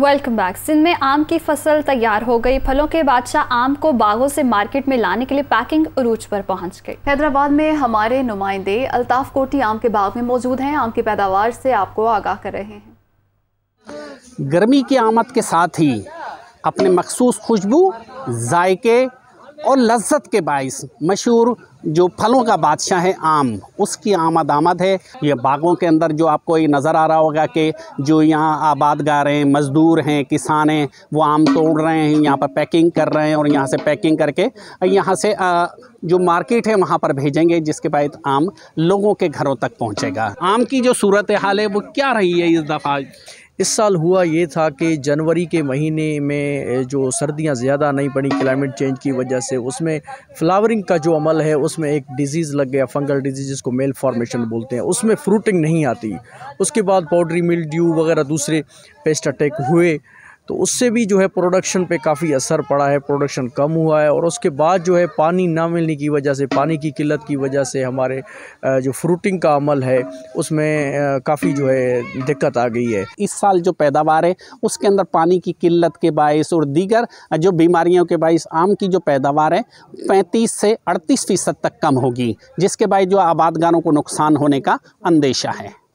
welcome back Sindh में आम की फसल तैयार हो गई फलों के बादशाह आम को बागों से मार्केट में लाने के लिए पैकिंग रूज पर पहुंच गई हैदराबाद में हमारे नुमाइंदे अल्ताफ कोटी आम के बाग में मौजूद हैं आम की पैदावार से आपको आगाह कर रहे हैं गर्मी की आमद के साथ ही अपने मखसूस खुशबू जायके और लज्जत के बायस मशहूर जो फलों का बादशाह है आम उसकी आमद आमद है ये बागों के अंदर जो आपको ये नज़र आ रहा होगा कि जो यहाँ आबादगार हैं मज़दूर हैं किसान हैं वो आम तोड़ रहे हैं यहाँ पर पैकिंग कर रहे हैं और यहाँ से पैकिंग करके यहाँ से आ, जो मार्केट है वहाँ पर भेजेंगे जिसके बाद आम लोगों के घरों तक पहुँचेगा आम की जो सूरत हाल है वो क्या रही है इस दफ़ा इस साल हुआ ये था कि जनवरी के महीने में जो सर्दियां ज़्यादा नहीं पड़ी क्लाइमेट चेंज की वजह से उसमें फ्लावरिंग का जो अमल है उसमें एक डिज़ीज़ लग गया फंगल डिजीज़ जिसको मेल फॉर्मेशन बोलते हैं उसमें फ्रूटिंग नहीं आती उसके बाद पाउडरी मिल वगैरह दूसरे पेस्ट अटैक हुए तो उससे भी जो है प्रोडक्शन पे काफ़ी असर पड़ा है प्रोडक्शन कम हुआ है और उसके बाद जो है पानी ना मिलने की वजह से पानी की किल्लत की वजह से हमारे जो फ्रूटिंग का अमल है उसमें काफ़ी जो है दिक्कत आ गई है इस साल जो पैदावार है उसके अंदर पानी की किल्लत के बायस और दीगर जो बीमारियों के बायस आम की जो पैदावार है पैंतीस से अड़तीस फ़ीसद तक कम होगी जिसके बाद जो आबादगारों को नुकसान होने का अंदेशा है